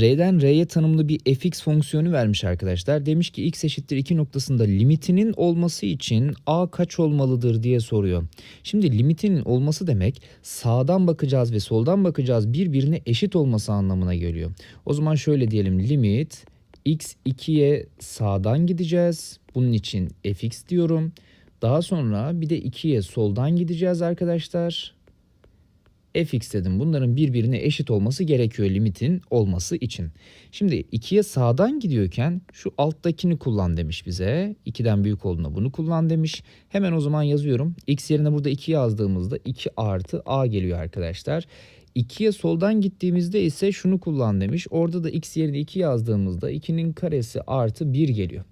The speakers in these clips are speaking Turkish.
R'den R'ye tanımlı bir fx fonksiyonu vermiş arkadaşlar. Demiş ki x eşittir 2 noktasında limitinin olması için a kaç olmalıdır diye soruyor. Şimdi limitinin olması demek sağdan bakacağız ve soldan bakacağız birbirine eşit olması anlamına geliyor. O zaman şöyle diyelim limit x2'ye sağdan gideceğiz. Bunun için fx diyorum. Daha sonra bir de 2'ye soldan gideceğiz arkadaşlar fx dedim. Bunların birbirine eşit olması gerekiyor limitin olması için. Şimdi 2'ye sağdan gidiyorken şu alttakini kullan demiş bize. 2'den büyük olduğuna bunu kullan demiş. Hemen o zaman yazıyorum. x yerine burada 2 yazdığımızda 2 artı a geliyor arkadaşlar. 2'ye soldan gittiğimizde ise şunu kullan demiş. Orada da x yerine 2 yazdığımızda 2'nin karesi artı 1 geliyor.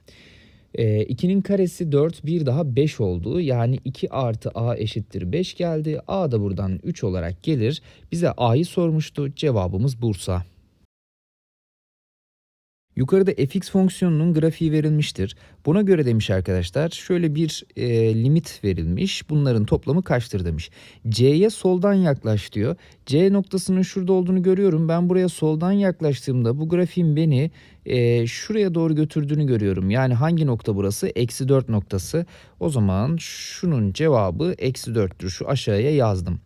2'nin ee, karesi 4, 1 daha 5 oldu. Yani 2 artı a eşittir 5 geldi. a da buradan 3 olarak gelir. Bize a'yı sormuştu. Cevabımız Bursa. Yukarıda fx fonksiyonunun grafiği verilmiştir. Buna göre demiş arkadaşlar şöyle bir e, limit verilmiş. Bunların toplamı kaçtır demiş. C'ye soldan yaklaş diyor. C noktasının şurada olduğunu görüyorum. Ben buraya soldan yaklaştığımda bu grafiğin beni e, şuraya doğru götürdüğünü görüyorum. Yani hangi nokta burası? Eksi 4 noktası. O zaman şunun cevabı eksi 4'tür. Şu aşağıya yazdım.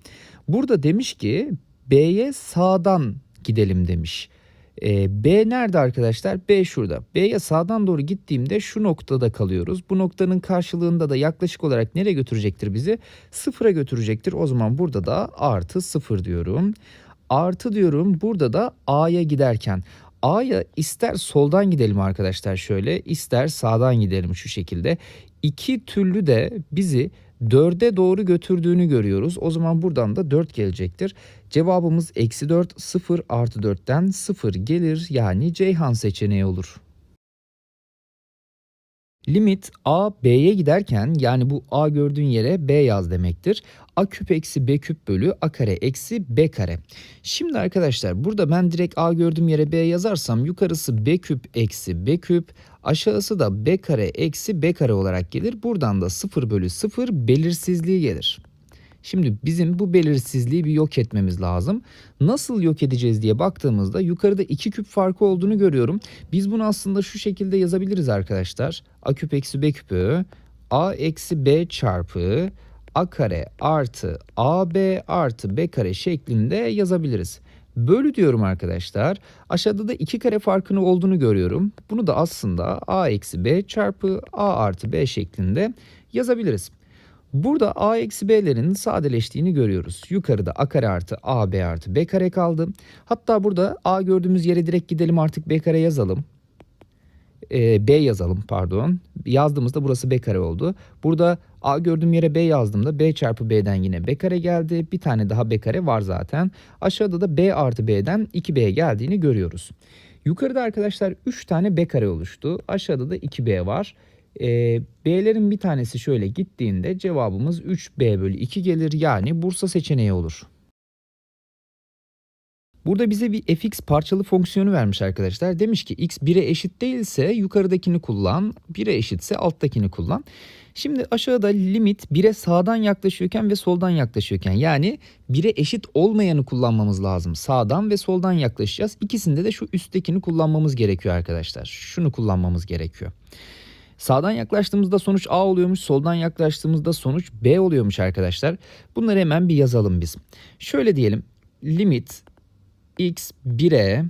Burada demiş ki B'ye sağdan gidelim demiş. E, B nerede arkadaşlar? B şurada. B'ye sağdan doğru gittiğimde şu noktada kalıyoruz. Bu noktanın karşılığında da yaklaşık olarak nereye götürecektir bizi? Sıfıra götürecektir. O zaman burada da artı sıfır diyorum. Artı diyorum burada da A'ya giderken. A'ya ister soldan gidelim arkadaşlar şöyle ister sağdan gidelim şu şekilde. İki türlü de bizi 4'e doğru götürdüğünü görüyoruz. O zaman buradan da 4 gelecektir. Cevabımız eksi 4, 0 artı 4'ten 0 gelir yani Ceyhan seçeneği olur. Limit a b'ye giderken yani bu a gördüğün yere b yaz demektir. a küp eksi b küp bölü a kare eksi b kare. Şimdi arkadaşlar burada ben direkt a gördüğüm yere b yazarsam yukarısı b küp eksi b küp aşağısı da b kare eksi b kare olarak gelir. Buradan da 0 bölü 0 belirsizliği gelir. Şimdi bizim bu belirsizliği bir yok etmemiz lazım. Nasıl yok edeceğiz diye baktığımızda yukarıda iki küp farkı olduğunu görüyorum. Biz bunu aslında şu şekilde yazabiliriz arkadaşlar. A küp eksi B küpü A eksi B çarpı A kare artı AB artı B kare şeklinde yazabiliriz. Bölü diyorum arkadaşlar. Aşağıda da iki kare farkını olduğunu görüyorum. Bunu da aslında a eksi b çarpı a artı b şeklinde yazabiliriz. Burada a eksi b'lerin sadeleştiğini görüyoruz. Yukarıda a kare artı a b artı b kare kaldı. Hatta burada a gördüğümüz yere direkt gidelim artık b kare yazalım. Ee, b yazalım pardon. Yazdığımızda burası b kare oldu. Burada a gördüğüm yere b yazdığımda b çarpı b'den yine b kare geldi. Bir tane daha b kare var zaten. Aşağıda da b artı b'den 2b geldiğini görüyoruz. Yukarıda arkadaşlar 3 tane b kare oluştu. Aşağıda da 2b var. E, B'lerin bir tanesi şöyle gittiğinde cevabımız 3B bölü 2 gelir yani Bursa seçeneği olur. Burada bize bir fx parçalı fonksiyonu vermiş arkadaşlar. Demiş ki x 1'e eşit değilse yukarıdakini kullan, 1'e eşitse alttakini kullan. Şimdi aşağıda limit 1'e sağdan yaklaşıyorken ve soldan yaklaşıyorken yani 1'e eşit olmayanı kullanmamız lazım. Sağdan ve soldan yaklaşacağız. İkisinde de şu üsttekini kullanmamız gerekiyor arkadaşlar. Şunu kullanmamız gerekiyor. Sağdan yaklaştığımızda sonuç A oluyormuş, soldan yaklaştığımızda sonuç B oluyormuş arkadaşlar. Bunları hemen bir yazalım biz. Şöyle diyelim. Limit x 1'e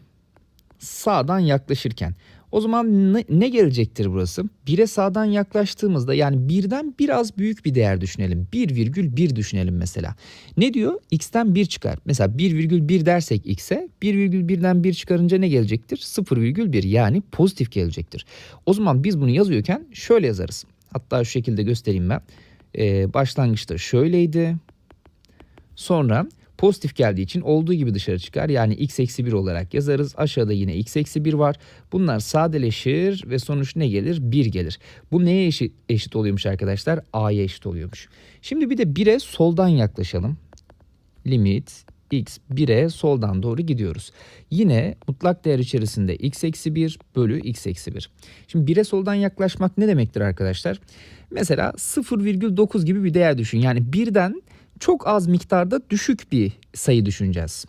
sağdan yaklaşırken o zaman ne, ne gelecektir burası? 1'e sağdan yaklaştığımızda yani birden biraz büyük bir değer düşünelim. 1,1 düşünelim mesela. Ne diyor? X'ten 1 çıkar. Mesela 1,1 dersek X'e 1,1'den 1 çıkarınca ne gelecektir? 0,1 yani pozitif gelecektir. O zaman biz bunu yazıyorken şöyle yazarız. Hatta şu şekilde göstereyim ben. Ee, başlangıçta şöyleydi. Sonra Pozitif geldiği için olduğu gibi dışarı çıkar. Yani x eksi 1 olarak yazarız. Aşağıda yine x eksi 1 var. Bunlar sadeleşir ve sonuç ne gelir? 1 gelir. Bu neye eşit, eşit oluyormuş arkadaşlar? a'ya eşit oluyormuş. Şimdi bir de 1'e soldan yaklaşalım. Limit x 1'e soldan doğru gidiyoruz. Yine mutlak değer içerisinde x eksi 1 bölü x eksi 1. Şimdi 1'e soldan yaklaşmak ne demektir arkadaşlar? Mesela 0,9 gibi bir değer düşün. Yani birden çok az miktarda düşük bir sayı düşüneceğiz.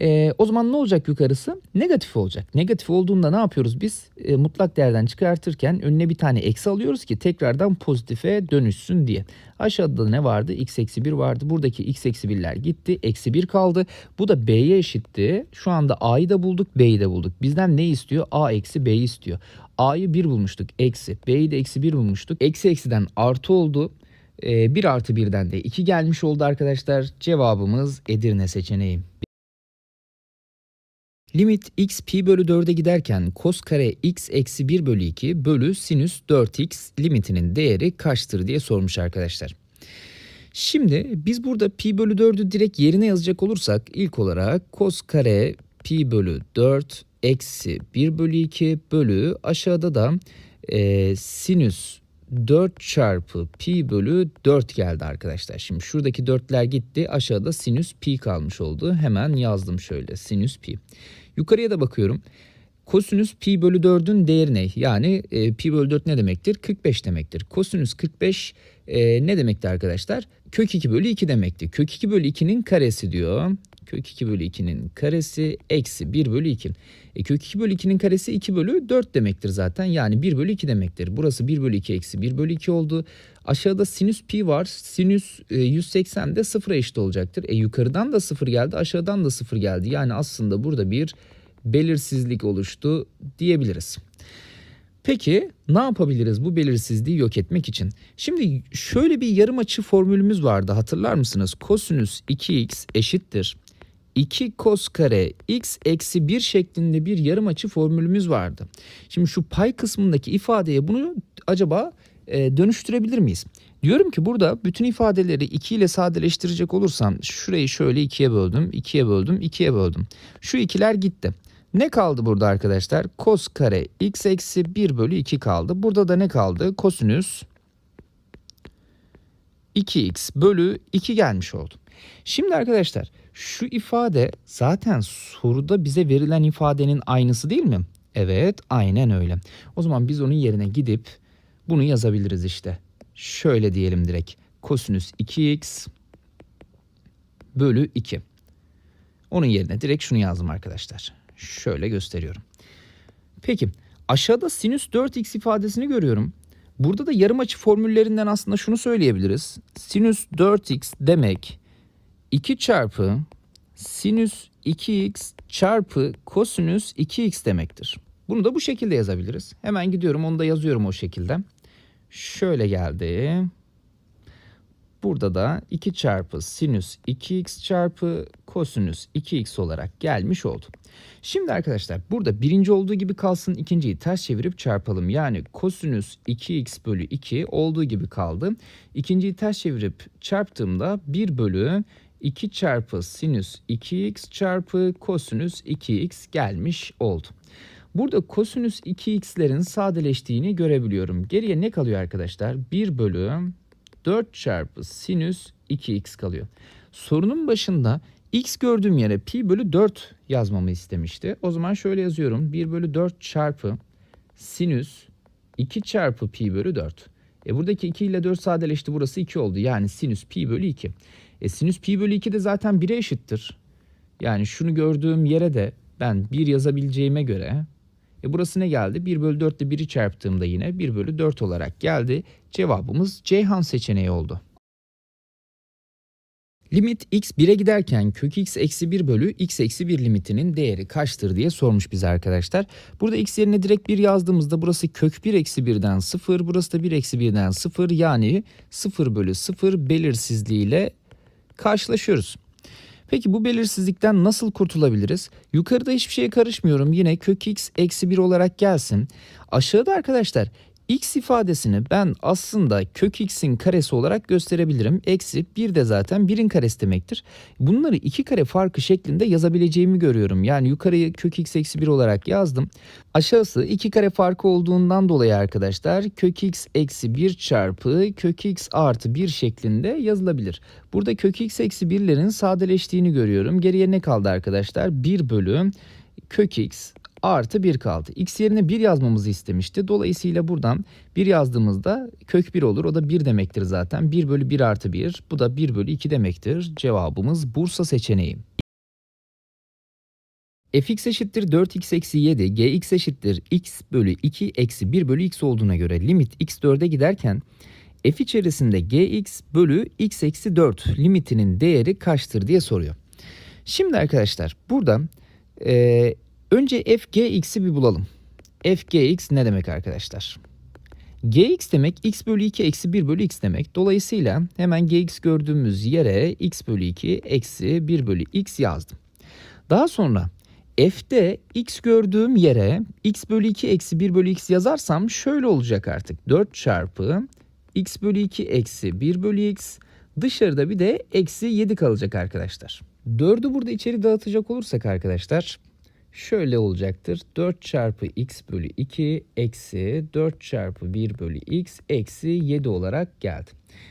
E, o zaman ne olacak yukarısı? Negatif olacak. Negatif olduğunda ne yapıyoruz biz? E, mutlak değerden çıkartırken önüne bir tane eksi alıyoruz ki tekrardan pozitife dönüşsün diye. Aşağıda ne vardı? x eksi 1 vardı. Buradaki x eksi 1'ler gitti. Eksi 1 kaldı. Bu da b'ye eşitti. Şu anda a'yı da bulduk b'yi de bulduk. Bizden ne istiyor? a eksi b'yi istiyor. a'yı 1 bulmuştuk. Eksi. b'yi de eksi 1 bulmuştuk. Eksi eksiden artı oldu. E, ee, 1 artı 1'den de 2 gelmiş oldu arkadaşlar. Cevabımız Edirne seçeneği. Limit x pi bölü 4'e giderken kos kare x eksi 1 bölü 2 bölü sinüs 4x limitinin değeri kaçtır diye sormuş arkadaşlar. Şimdi biz burada pi bölü 4'ü direkt yerine yazacak olursak ilk olarak kos kare pi bölü 4 eksi 1 bölü 2 bölü aşağıda da e, sinüs 4 çarpı pi bölü 4 geldi arkadaşlar. Şimdi şuradaki 4'ler gitti. Aşağıda sinüs pi kalmış oldu. Hemen yazdım şöyle sinüs pi. Yukarıya da bakıyorum. Kosinüs pi bölü 4'ün değeri ne? Yani e, pi bölü 4 ne demektir? 45 demektir. Kosinüs 45 e, ne demekti arkadaşlar? Kök 2 bölü 2 demekti. Kök 2 bölü 2'nin karesi diyor. Kök 2 bölü 2'nin karesi eksi 1 bölü 2. E, kök 2 bölü 2'nin karesi 2 bölü 4 demektir zaten. Yani 1 bölü 2 demektir. Burası 1 bölü 2 eksi 1 bölü 2 oldu. Aşağıda sinüs pi var. Sinüs e, 180 de 0'a eşit olacaktır. E, yukarıdan da 0 geldi aşağıdan da 0 geldi. Yani aslında burada bir belirsizlik oluştu diyebiliriz. Peki ne yapabiliriz bu belirsizliği yok etmek için? Şimdi şöyle bir yarım açı formülümüz vardı hatırlar mısınız? Kosinüs 2x eşittir 2 kos kare x eksi 1 şeklinde bir yarım açı formülümüz vardı. Şimdi şu pay kısmındaki ifadeye bunu acaba e, dönüştürebilir miyiz? Diyorum ki burada bütün ifadeleri 2 ile sadeleştirecek olursam şurayı şöyle 2'ye böldüm, 2'ye böldüm, 2'ye böldüm. Şu ikiler gitti. Ne kaldı burada arkadaşlar? Kos kare x eksi 1 bölü 2 kaldı. Burada da ne kaldı? Kosinüs 2x bölü 2 gelmiş oldu. Şimdi arkadaşlar şu ifade zaten soruda bize verilen ifadenin aynısı değil mi? Evet aynen öyle. O zaman biz onun yerine gidip bunu yazabiliriz işte. Şöyle diyelim direkt. Kosinüs 2x bölü 2. Onun yerine direkt şunu yazdım arkadaşlar. Şöyle gösteriyorum. Peki aşağıda sinüs 4x ifadesini görüyorum. Burada da yarım açı formüllerinden aslında şunu söyleyebiliriz. Sinüs 4x demek 2 çarpı sinüs 2x çarpı kosinüs 2x demektir. Bunu da bu şekilde yazabiliriz. Hemen gidiyorum onu da yazıyorum o şekilde. Şöyle geldi. Burada da 2 çarpı sinüs 2x çarpı kosinüs 2x olarak gelmiş oldu. Şimdi arkadaşlar burada birinci olduğu gibi kalsın ikinciyi ters çevirip çarpalım. Yani kosinüs 2x bölü 2 olduğu gibi kaldı. İkinciyi ters çevirip çarptığımda 1 bölü 2 çarpı sinüs 2x çarpı kosinüs 2x gelmiş oldu. Burada kosinüs 2x'lerin sadeleştiğini görebiliyorum. Geriye ne kalıyor arkadaşlar? 1 bölü 4 çarpı sinüs 2x kalıyor. Sorunun başında x gördüğüm yere pi bölü 4 yazmamı istemişti. O zaman şöyle yazıyorum. 1 bölü 4 çarpı sinüs 2 çarpı pi bölü 4. E buradaki 2 ile 4 sadeleşti burası 2 oldu. Yani sinüs pi bölü 2. E sinüs pi bölü 2 de zaten 1'e eşittir. Yani şunu gördüğüm yere de ben 1 yazabileceğime göre e burası ne geldi? 1 bölü 4 ile 1'i çarptığımda yine 1 bölü 4 olarak geldi. Cevabımız Ceyhan seçeneği oldu. Limit x 1'e giderken kök x eksi 1 bölü x eksi 1 limitinin değeri kaçtır diye sormuş bize arkadaşlar. Burada x yerine direkt 1 yazdığımızda burası kök 1 eksi 1'den 0, burası da 1 eksi 1'den 0 yani 0 bölü 0 belirsizliğiyle karşılaşıyoruz. Peki bu belirsizlikten nasıl kurtulabiliriz? Yukarıda hiçbir şeye karışmıyorum. Yine kök x eksi 1 olarak gelsin. Aşağıda arkadaşlar x ifadesini ben aslında kök x'in karesi olarak gösterebilirim. Eksi 1 de zaten 1'in karesi demektir. Bunları iki kare farkı şeklinde yazabileceğimi görüyorum. Yani yukarıyı kök x eksi 1 olarak yazdım. Aşağısı iki kare farkı olduğundan dolayı arkadaşlar kök x eksi 1 çarpı kök x artı 1 şeklinde yazılabilir. Burada kök x eksi 1'lerin sadeleştiğini görüyorum. Geriye ne kaldı arkadaşlar? 1 bölü kök x artı 1 kaldı. X yerine 1 yazmamızı istemişti. Dolayısıyla buradan 1 yazdığımızda kök 1 olur. O da 1 demektir zaten. 1 bölü 1 artı 1. Bu da 1 bölü 2 demektir. Cevabımız Bursa seçeneği fx eşittir 4x eksi 7, gx eşittir x bölü 2 eksi 1 bölü x olduğuna göre limit x 4'e giderken f içerisinde gx bölü x eksi 4 limitinin değeri kaçtır diye soruyor. Şimdi arkadaşlar burada Önce fgx'i bir bulalım. fgx ne demek arkadaşlar? gx demek x bölü 2 eksi 1 bölü x demek. Dolayısıyla hemen gx gördüğümüz yere x bölü 2 eksi 1 bölü x yazdım. Daha sonra f'de x gördüğüm yere x bölü 2 eksi 1 bölü x yazarsam şöyle olacak artık. 4 çarpı x bölü 2 eksi 1 bölü x dışarıda bir de eksi 7 kalacak arkadaşlar. 4'ü burada içeri dağıtacak olursak arkadaşlar şöyle olacaktır. 4 çarpı x bölü 2 eksi 4 çarpı 1 bölü x eksi 7 olarak geldi.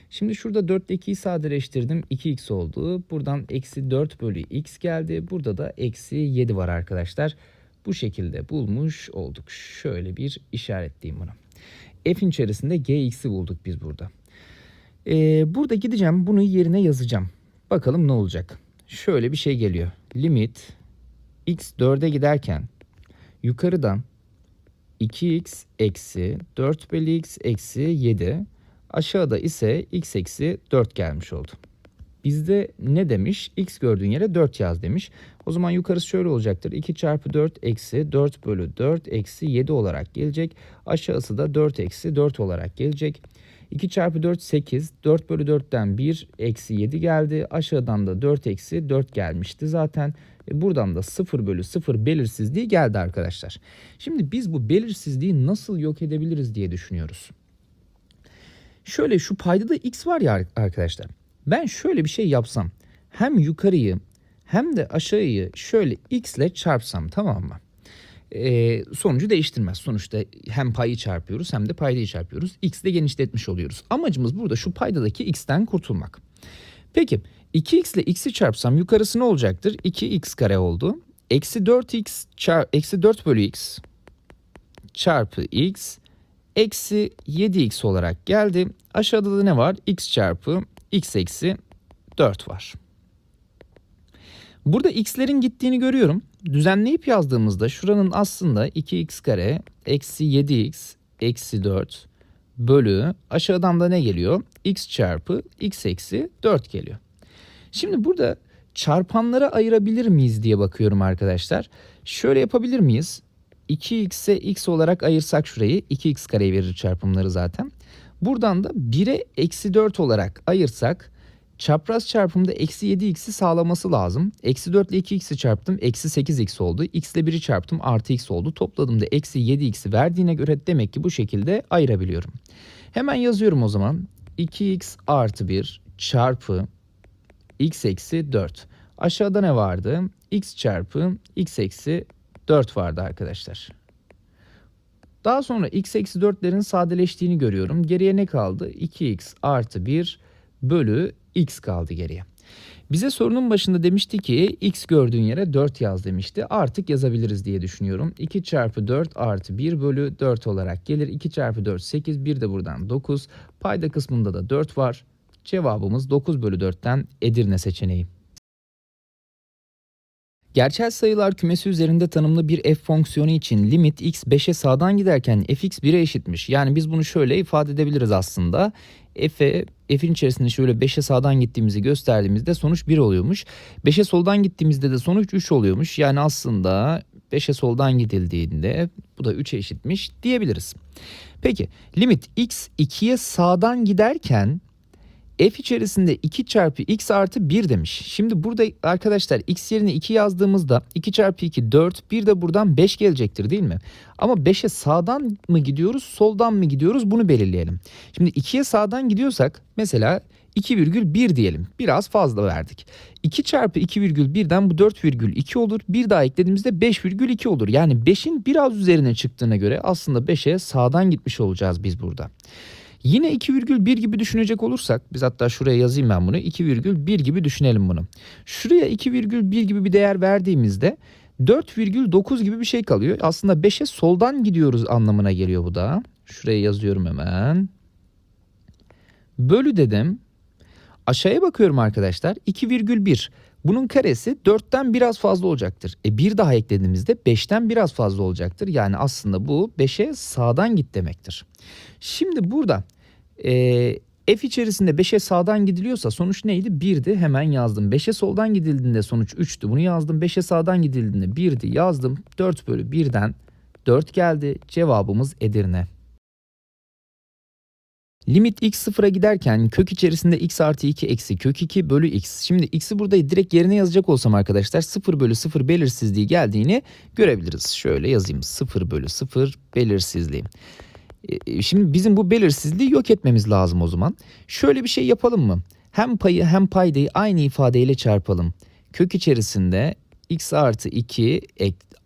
Şimdi şurada 4 ile 2'yi sadeleştirdim. 2x oldu. Buradan eksi 4 bölü x geldi. Burada da eksi 7 var arkadaşlar. Bu şekilde bulmuş olduk. Şöyle bir işaretleyeyim bunu. f içerisinde gx'i bulduk biz burada. Ee, burada gideceğim bunu yerine yazacağım. Bakalım ne olacak. Şöyle bir şey geliyor. Limit x 4'e giderken yukarıdan 2x eksi 4 bölü x eksi 7 aşağıda ise x eksi 4 gelmiş oldu. Bizde ne demiş? X gördüğün yere 4 yaz demiş. O zaman yukarısı şöyle olacaktır. 2 çarpı 4 eksi 4 bölü 4 eksi 7 olarak gelecek. Aşağısı da 4 eksi 4 olarak gelecek. 2 çarpı 4 8. 4 bölü 4'ten 1 eksi 7 geldi. Aşağıdan da 4 eksi 4 gelmişti zaten. E buradan da 0 bölü 0 belirsizliği geldi arkadaşlar. Şimdi biz bu belirsizliği nasıl yok edebiliriz diye düşünüyoruz. Şöyle şu payda da x var ya arkadaşlar. Ben şöyle bir şey yapsam. Hem yukarıyı hem de aşağıyı şöyle x ile çarpsam tamam mı? e, sonucu değiştirmez. Sonuçta hem payı çarpıyoruz hem de paydayı çarpıyoruz. X'i de genişletmiş oluyoruz. Amacımız burada şu paydadaki x'ten kurtulmak. Peki 2x ile x'i çarpsam yukarısı ne olacaktır? 2x kare oldu. Eksi 4x çarp, eksi 4 bölü x çarpı x eksi 7x olarak geldi. Aşağıda da ne var? x çarpı x eksi 4 var. Burada x'lerin gittiğini görüyorum. Düzenleyip yazdığımızda şuranın aslında 2x kare eksi 7x eksi 4 bölü aşağıdan da ne geliyor? x çarpı x eksi 4 geliyor. Şimdi burada çarpanlara ayırabilir miyiz diye bakıyorum arkadaşlar. Şöyle yapabilir miyiz? 2x'e x olarak ayırsak şurayı 2x kareyi verir çarpımları zaten. Buradan da 1'e eksi 4 olarak ayırsak Çapraz çarpımda eksi 7x'i sağlaması lazım. Eksi 4 ile 2x'i çarptım. Eksi 8x oldu. x ile 1'i çarptım. Artı x oldu. Topladım da eksi 7x'i verdiğine göre demek ki bu şekilde ayırabiliyorum. Hemen yazıyorum o zaman. 2x artı 1 çarpı x eksi 4. Aşağıda ne vardı? x çarpı x eksi 4 vardı arkadaşlar. Daha sonra x eksi 4'lerin sadeleştiğini görüyorum. Geriye ne kaldı? 2x artı 1 bölü x kaldı geriye. Bize sorunun başında demişti ki x gördüğün yere 4 yaz demişti. Artık yazabiliriz diye düşünüyorum. 2 çarpı 4 artı 1 bölü 4 olarak gelir. 2 çarpı 4 8 1 de buradan 9. Payda kısmında da 4 var. Cevabımız 9 bölü 4'ten Edirne seçeneği. Gerçel sayılar kümesi üzerinde tanımlı bir f fonksiyonu için limit x 5'e sağdan giderken fx 1'e eşitmiş. Yani biz bunu şöyle ifade edebiliriz aslında. f'e f'in içerisinde şöyle 5'e sağdan gittiğimizi gösterdiğimizde sonuç 1 oluyormuş. 5'e soldan gittiğimizde de sonuç 3 oluyormuş. Yani aslında 5'e soldan gidildiğinde bu da 3'e eşitmiş diyebiliriz. Peki limit x 2'ye sağdan giderken f içerisinde 2 çarpı x artı 1 demiş. Şimdi burada arkadaşlar x yerine 2 yazdığımızda 2 çarpı 2 4 bir de buradan 5 gelecektir değil mi? Ama 5'e sağdan mı gidiyoruz soldan mı gidiyoruz bunu belirleyelim. Şimdi 2'ye sağdan gidiyorsak mesela 2,1 diyelim. Biraz fazla verdik. 2 çarpı 2,1'den bu 4,2 olur. Bir daha eklediğimizde 5,2 olur. Yani 5'in biraz üzerine çıktığına göre aslında 5'e sağdan gitmiş olacağız biz burada. Yine 2,1 gibi düşünecek olursak biz hatta şuraya yazayım ben bunu 2,1 gibi düşünelim bunu. Şuraya 2,1 gibi bir değer verdiğimizde 4,9 gibi bir şey kalıyor. Aslında 5'e soldan gidiyoruz anlamına geliyor bu da. Şuraya yazıyorum hemen. Bölü dedim. Aşağıya bakıyorum arkadaşlar 2,1. Bunun karesi 4'ten biraz fazla olacaktır. E bir daha eklediğimizde 5'ten biraz fazla olacaktır. Yani aslında bu 5'e sağdan git demektir. Şimdi burada e, F içerisinde 5'e sağdan gidiliyorsa sonuç neydi? 1'di hemen yazdım. 5'e soldan gidildiğinde sonuç 3'tü bunu yazdım. 5'e sağdan gidildiğinde 1'di yazdım. 4 bölü 1'den 4 geldi. Cevabımız Edirne. Limit x sıfıra giderken kök içerisinde x artı 2 eksi kök 2 bölü x. Şimdi x'i burada direkt yerine yazacak olsam arkadaşlar 0 bölü 0 belirsizliği geldiğini görebiliriz. Şöyle yazayım 0 bölü 0 belirsizliği. E, e, şimdi bizim bu belirsizliği yok etmemiz lazım o zaman. Şöyle bir şey yapalım mı? Hem payı hem paydayı aynı ifadeyle çarpalım. Kök içerisinde x artı 2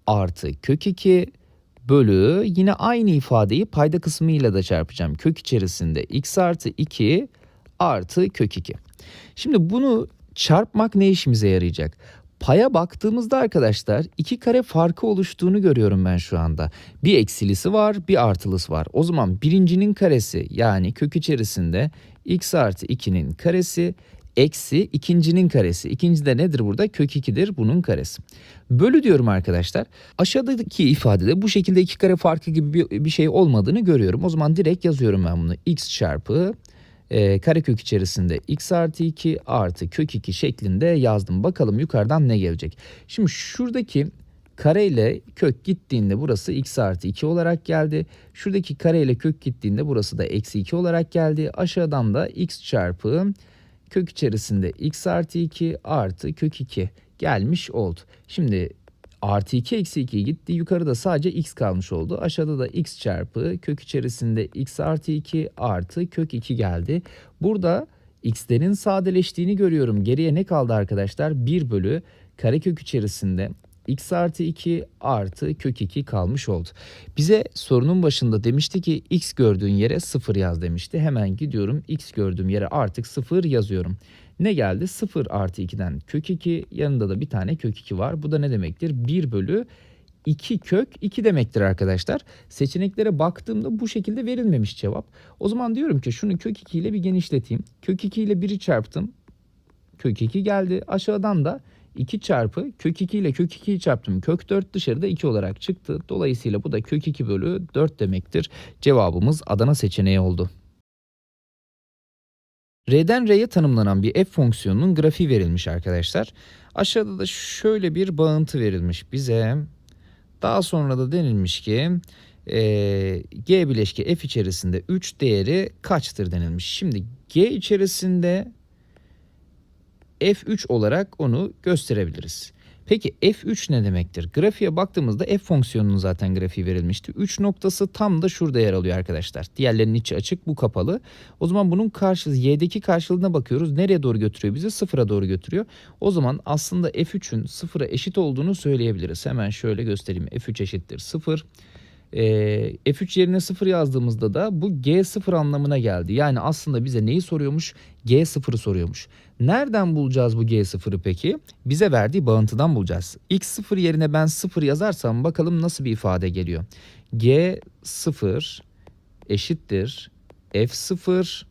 artı kök 2 bölü yine aynı ifadeyi payda kısmıyla da çarpacağım. Kök içerisinde x artı 2 artı kök 2. Şimdi bunu çarpmak ne işimize yarayacak? Paya baktığımızda arkadaşlar iki kare farkı oluştuğunu görüyorum ben şu anda. Bir eksilisi var bir artılısı var. O zaman birincinin karesi yani kök içerisinde x artı 2'nin karesi eksi ikincinin karesi. İkinci de nedir burada? Kök 2'dir bunun karesi. Bölü diyorum arkadaşlar. Aşağıdaki ifadede bu şekilde iki kare farkı gibi bir, şey olmadığını görüyorum. O zaman direkt yazıyorum ben bunu. x çarpı e, kök içerisinde x artı 2 artı kök 2 şeklinde yazdım. Bakalım yukarıdan ne gelecek. Şimdi şuradaki kare ile kök gittiğinde burası x artı 2 olarak geldi. Şuradaki kare ile kök gittiğinde burası da eksi 2 olarak geldi. Aşağıdan da x çarpı kök içerisinde x artı 2 artı kök 2 gelmiş oldu. Şimdi artı 2 eksi 2 gitti. Yukarıda sadece x kalmış oldu. Aşağıda da x çarpı kök içerisinde x artı 2 artı kök 2 geldi. Burada x'lerin sadeleştiğini görüyorum. Geriye ne kaldı arkadaşlar? 1 bölü karekök içerisinde x artı 2 artı kök 2 kalmış oldu. Bize sorunun başında demişti ki x gördüğün yere 0 yaz demişti. Hemen gidiyorum x gördüğüm yere artık 0 yazıyorum. Ne geldi? 0 artı 2'den kök 2 yanında da bir tane kök 2 var. Bu da ne demektir? 1 bölü 2 kök 2 demektir arkadaşlar. Seçeneklere baktığımda bu şekilde verilmemiş cevap. O zaman diyorum ki şunu kök 2 ile bir genişleteyim. Kök 2 ile 1'i çarptım. Kök 2 geldi. Aşağıdan da 2 çarpı kök 2 ile kök 2'yi çarptım. Kök 4 dışarıda 2 olarak çıktı. Dolayısıyla bu da kök 2 bölü 4 demektir. Cevabımız Adana seçeneği oldu. R'den R'ye tanımlanan bir f fonksiyonunun grafiği verilmiş arkadaşlar. Aşağıda da şöyle bir bağıntı verilmiş bize. Daha sonra da denilmiş ki e, G bileşki F içerisinde 3 değeri kaçtır denilmiş. Şimdi G içerisinde f3 olarak onu gösterebiliriz. Peki f3 ne demektir? Grafiğe baktığımızda f fonksiyonunun zaten grafiği verilmişti. 3 noktası tam da şurada yer alıyor arkadaşlar. Diğerlerinin içi açık, bu kapalı. O zaman bunun karşılığı y'deki karşılığına bakıyoruz. Nereye doğru götürüyor bizi? Sıfıra doğru götürüyor. O zaman aslında f3'ün sıfıra eşit olduğunu söyleyebiliriz. Hemen şöyle göstereyim. f3 eşittir 0. E, ee, F3 yerine 0 yazdığımızda da bu G0 anlamına geldi. Yani aslında bize neyi soruyormuş? G0'ı soruyormuş. Nereden bulacağız bu G0'ı peki? Bize verdiği bağıntıdan bulacağız. X0 yerine ben 0 yazarsam bakalım nasıl bir ifade geliyor. G0 eşittir F0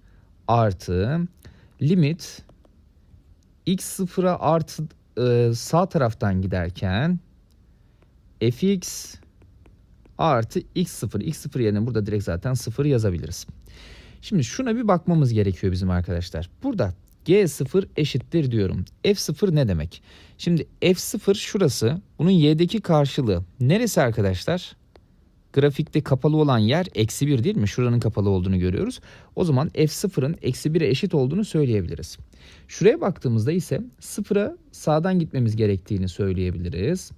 artı limit x0'a artı e, sağ taraftan giderken fx artı x0. x0 yerine burada direkt zaten 0 yazabiliriz. Şimdi şuna bir bakmamız gerekiyor bizim arkadaşlar. Burada G0 eşittir diyorum. F0 ne demek? Şimdi F0 şurası. Bunun y'deki karşılığı. Neresi arkadaşlar? Grafikte kapalı olan yer eksi 1 değil mi? Şuranın kapalı olduğunu görüyoruz. O zaman F0'ın eksi 1'e eşit olduğunu söyleyebiliriz. Şuraya baktığımızda ise 0'a sağdan gitmemiz gerektiğini söyleyebiliriz.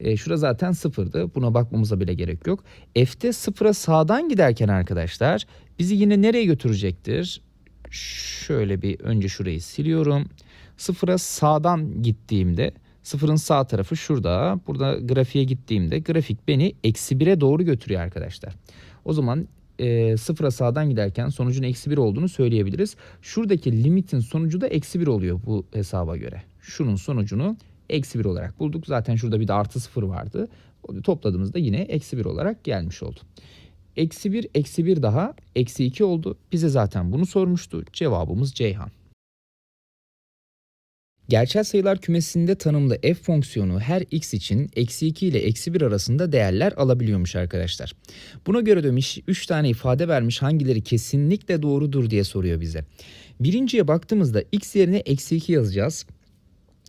E, şura zaten sıfırdı. Buna bakmamıza bile gerek yok. F'te sıfıra sağdan giderken arkadaşlar bizi yine nereye götürecektir? Şöyle bir önce şurayı siliyorum. Sıfıra sağdan gittiğimde sıfırın sağ tarafı şurada. Burada grafiğe gittiğimde grafik beni eksi bire doğru götürüyor arkadaşlar. O zaman e, sıfıra sağdan giderken sonucun eksi bir olduğunu söyleyebiliriz. Şuradaki limitin sonucu da eksi bir oluyor bu hesaba göre. Şunun sonucunu eksi 1 olarak bulduk. Zaten şurada bir de artı 0 vardı. Topladığımızda yine eksi 1 olarak gelmiş oldu. Eksi 1 eksi 1 daha eksi 2 oldu. Bize zaten bunu sormuştu. Cevabımız Ceyhan. Gerçel sayılar kümesinde tanımlı f fonksiyonu her x için eksi 2 ile eksi 1 arasında değerler alabiliyormuş arkadaşlar. Buna göre demiş 3 tane ifade vermiş hangileri kesinlikle doğrudur diye soruyor bize. Birinciye baktığımızda x yerine eksi 2 yazacağız.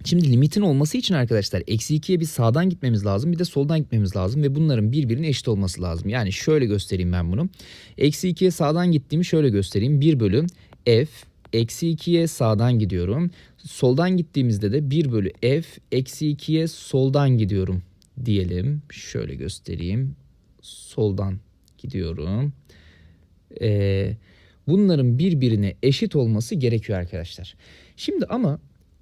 Şimdi limitin olması için arkadaşlar eksi 2'ye bir sağdan gitmemiz lazım bir de soldan gitmemiz lazım ve bunların birbirine eşit olması lazım. Yani şöyle göstereyim ben bunu. Eksi 2'ye sağdan gittiğimi şöyle göstereyim. 1 bölü f eksi 2'ye sağdan gidiyorum. Soldan gittiğimizde de 1 bölü f eksi 2'ye soldan gidiyorum diyelim. Şöyle göstereyim. Soldan gidiyorum. Ee, bunların birbirine eşit olması gerekiyor arkadaşlar. Şimdi ama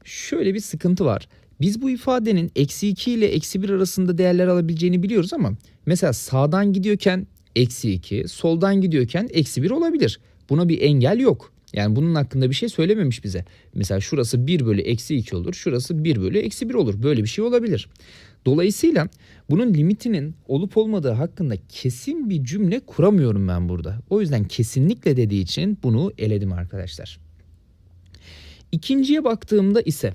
şöyle bir sıkıntı var. Biz bu ifadenin eksi 2 ile eksi 1 arasında değerler alabileceğini biliyoruz ama mesela sağdan gidiyorken eksi 2, soldan gidiyorken eksi 1 olabilir. Buna bir engel yok. Yani bunun hakkında bir şey söylememiş bize. Mesela şurası 1 bölü eksi 2 olur, şurası 1 bölü eksi 1 olur. Böyle bir şey olabilir. Dolayısıyla bunun limitinin olup olmadığı hakkında kesin bir cümle kuramıyorum ben burada. O yüzden kesinlikle dediği için bunu eledim arkadaşlar. İkinciye baktığımda ise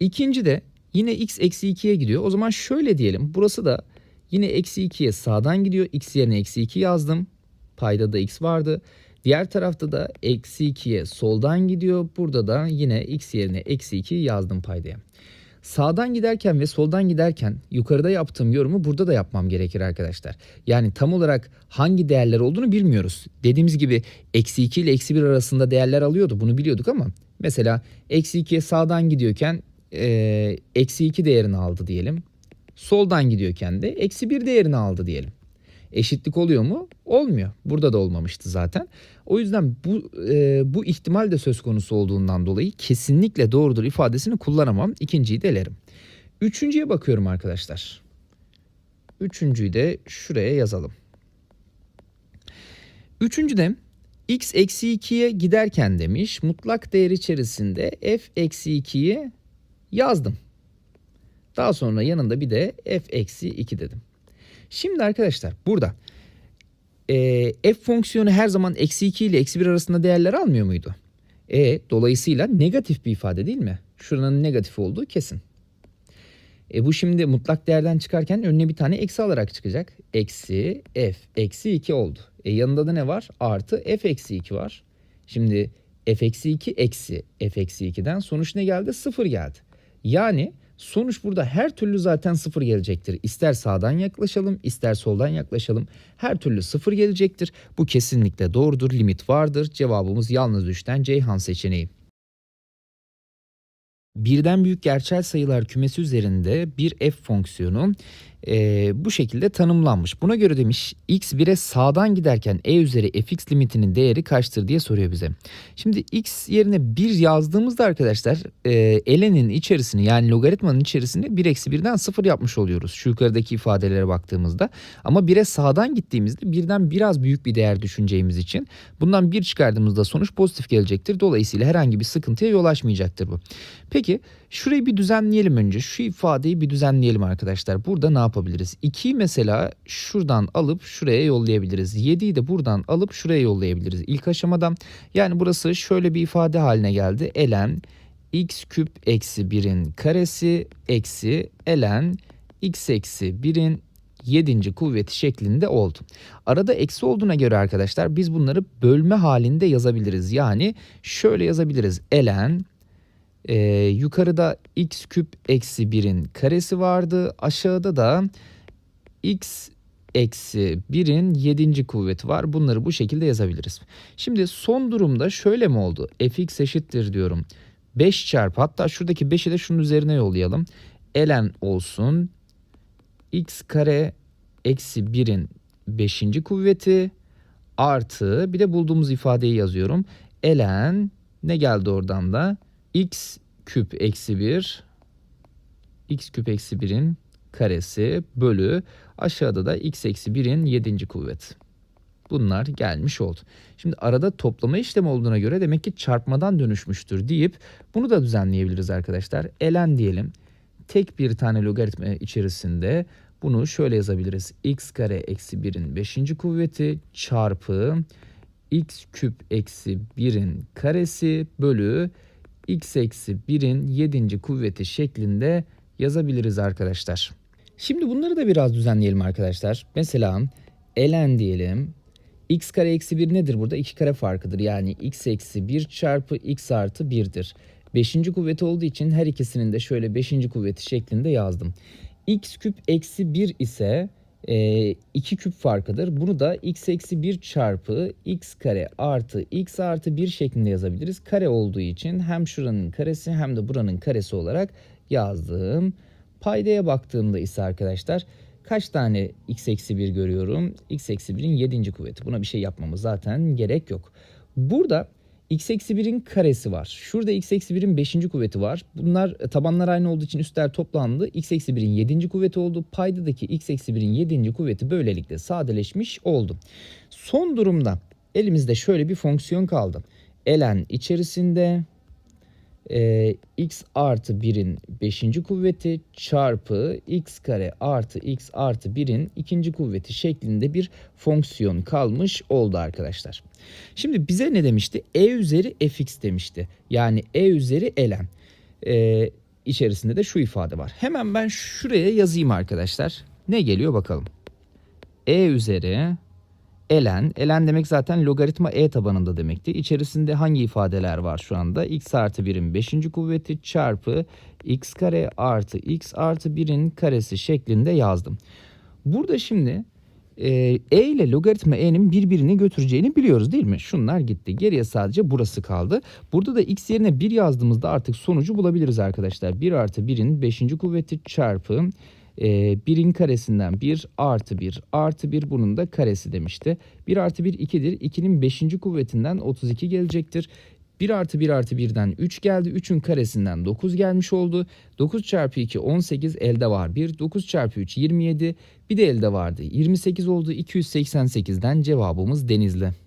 ikinci de yine x eksi 2'ye gidiyor. O zaman şöyle diyelim. Burası da yine eksi 2'ye sağdan gidiyor. x yerine eksi 2 yazdım. Payda da x vardı. Diğer tarafta da eksi 2'ye soldan gidiyor. Burada da yine x yerine eksi 2 yazdım paydaya. Sağdan giderken ve soldan giderken yukarıda yaptığım yorumu burada da yapmam gerekir arkadaşlar. Yani tam olarak hangi değerler olduğunu bilmiyoruz. Dediğimiz gibi eksi 2 ile eksi 1 arasında değerler alıyordu bunu biliyorduk ama Mesela eksi 2'ye sağdan gidiyorken e, eksi 2 değerini aldı diyelim. Soldan gidiyorken de eksi 1 değerini aldı diyelim. Eşitlik oluyor mu? Olmuyor. Burada da olmamıştı zaten. O yüzden bu e, bu ihtimal de söz konusu olduğundan dolayı kesinlikle doğrudur ifadesini kullanamam. İkinciyi delerim. Üçüncüye bakıyorum arkadaşlar. Üçüncüyü de şuraya yazalım. Üçüncüde x eksi 2'ye giderken demiş mutlak değer içerisinde f eksi 2'yi yazdım. Daha sonra yanında bir de f eksi 2 dedim. Şimdi arkadaşlar burada e, f fonksiyonu her zaman eksi 2 ile eksi 1 arasında değerler almıyor muydu? E dolayısıyla negatif bir ifade değil mi? Şuranın negatif olduğu kesin. E bu şimdi mutlak değerden çıkarken önüne bir tane eksi alarak çıkacak. Eksi f eksi 2 oldu. E yanında da ne var? Artı f eksi 2 var. Şimdi f eksi 2 eksi f eksi 2'den sonuç ne geldi? 0 geldi. Yani sonuç burada her türlü zaten 0 gelecektir. İster sağdan yaklaşalım ister soldan yaklaşalım her türlü 0 gelecektir. Bu kesinlikle doğrudur limit vardır cevabımız yalnız düşten Ceyhan seçeneği birden büyük gerçel sayılar kümesi üzerinde bir f fonksiyonu e, bu şekilde tanımlanmış. Buna göre demiş x1'e sağdan giderken e üzeri fx limitinin değeri kaçtır diye soruyor bize. Şimdi x yerine 1 yazdığımızda arkadaşlar e, elenin içerisini yani logaritmanın içerisini 1 eksi 1'den 0 yapmış oluyoruz. Şu yukarıdaki ifadelere baktığımızda. Ama 1'e sağdan gittiğimizde birden biraz büyük bir değer düşüneceğimiz için bundan 1 çıkardığımızda sonuç pozitif gelecektir. Dolayısıyla herhangi bir sıkıntıya yol açmayacaktır bu. Peki şurayı bir düzenleyelim önce. Şu ifadeyi bir düzenleyelim arkadaşlar. Burada ne yapacağız? yapabiliriz? 2'yi mesela şuradan alıp şuraya yollayabiliriz. 7'yi de buradan alıp şuraya yollayabiliriz. İlk aşamada yani burası şöyle bir ifade haline geldi. Elen x küp eksi 1'in karesi eksi elen x eksi 1'in 7. kuvveti şeklinde oldu. Arada eksi olduğuna göre arkadaşlar biz bunları bölme halinde yazabiliriz. Yani şöyle yazabiliriz. Elen e, yukarıda x küp eksi 1'in karesi vardı. Aşağıda da x eksi 1'in 7. kuvveti var. Bunları bu şekilde yazabiliriz. Şimdi son durumda şöyle mi oldu? fx eşittir diyorum. 5 çarpı hatta şuradaki 5'i de şunun üzerine yollayalım. Elen olsun. x kare eksi 1'in 5. kuvveti artı bir de bulduğumuz ifadeyi yazıyorum. Elen ne geldi oradan da? x küp eksi 1 x küp eksi 1'in karesi bölü aşağıda da x eksi 1'in 7. kuvvet. Bunlar gelmiş oldu. Şimdi arada toplama işlemi olduğuna göre demek ki çarpmadan dönüşmüştür deyip bunu da düzenleyebiliriz arkadaşlar. Elen diyelim. Tek bir tane logaritma içerisinde bunu şöyle yazabiliriz. x kare eksi 1'in 5. kuvveti çarpı x küp eksi 1'in karesi bölü x eksi 1'in 7. kuvveti şeklinde yazabiliriz arkadaşlar. Şimdi bunları da biraz düzenleyelim arkadaşlar. Mesela ln diyelim. x kare eksi 1 nedir burada? 2 kare farkıdır. Yani x eksi 1 çarpı x artı 1'dir. 5. kuvveti olduğu için her ikisinin de şöyle 5. kuvveti şeklinde yazdım. x küp eksi 1 ise e, ee, 2 küp farkıdır. Bunu da x eksi 1 çarpı x kare artı x artı 1 şeklinde yazabiliriz. Kare olduğu için hem şuranın karesi hem de buranın karesi olarak yazdım. Paydaya baktığımda ise arkadaşlar kaç tane x eksi 1 görüyorum? x eksi 1'in 7. kuvveti. Buna bir şey yapmamız zaten gerek yok. Burada x eksi 1'in karesi var. Şurada x eksi 1'in 5. kuvveti var. Bunlar e, tabanlar aynı olduğu için üstler toplandı. x eksi 1'in 7. kuvveti oldu. Paydadaki x eksi 1'in 7. kuvveti böylelikle sadeleşmiş oldu. Son durumda elimizde şöyle bir fonksiyon kaldı. Elen içerisinde e, x artı 1'in 5. kuvveti çarpı x kare artı x artı 1'in 2. kuvveti şeklinde bir fonksiyon kalmış oldu arkadaşlar. Şimdi bize ne demişti? e üzeri fx demişti. Yani e üzeri elen E, ee, içerisinde de şu ifade var. Hemen ben şuraya yazayım arkadaşlar. Ne geliyor bakalım. e üzeri elen. Elen demek zaten logaritma e tabanında demekti. İçerisinde hangi ifadeler var şu anda? x artı 1'in 5. kuvveti çarpı x kare artı x artı 1'in karesi şeklinde yazdım. Burada şimdi e, e, ile logaritma e'nin birbirini götüreceğini biliyoruz değil mi? Şunlar gitti. Geriye sadece burası kaldı. Burada da x yerine 1 yazdığımızda artık sonucu bulabiliriz arkadaşlar. 1 artı 1'in 5. kuvveti çarpı 1'in ee, karesinden 1 artı 1 artı 1 bunun da karesi demişti. 1 artı 1 2'dir. 2'nin 5. kuvvetinden 32 gelecektir. 1 artı 1 artı 1'den 3 geldi. 3'ün karesinden 9 gelmiş oldu. 9 çarpı 2 18 elde var 1. 9 çarpı 3 27 bir de elde vardı. 28 oldu 288'den cevabımız Denizli.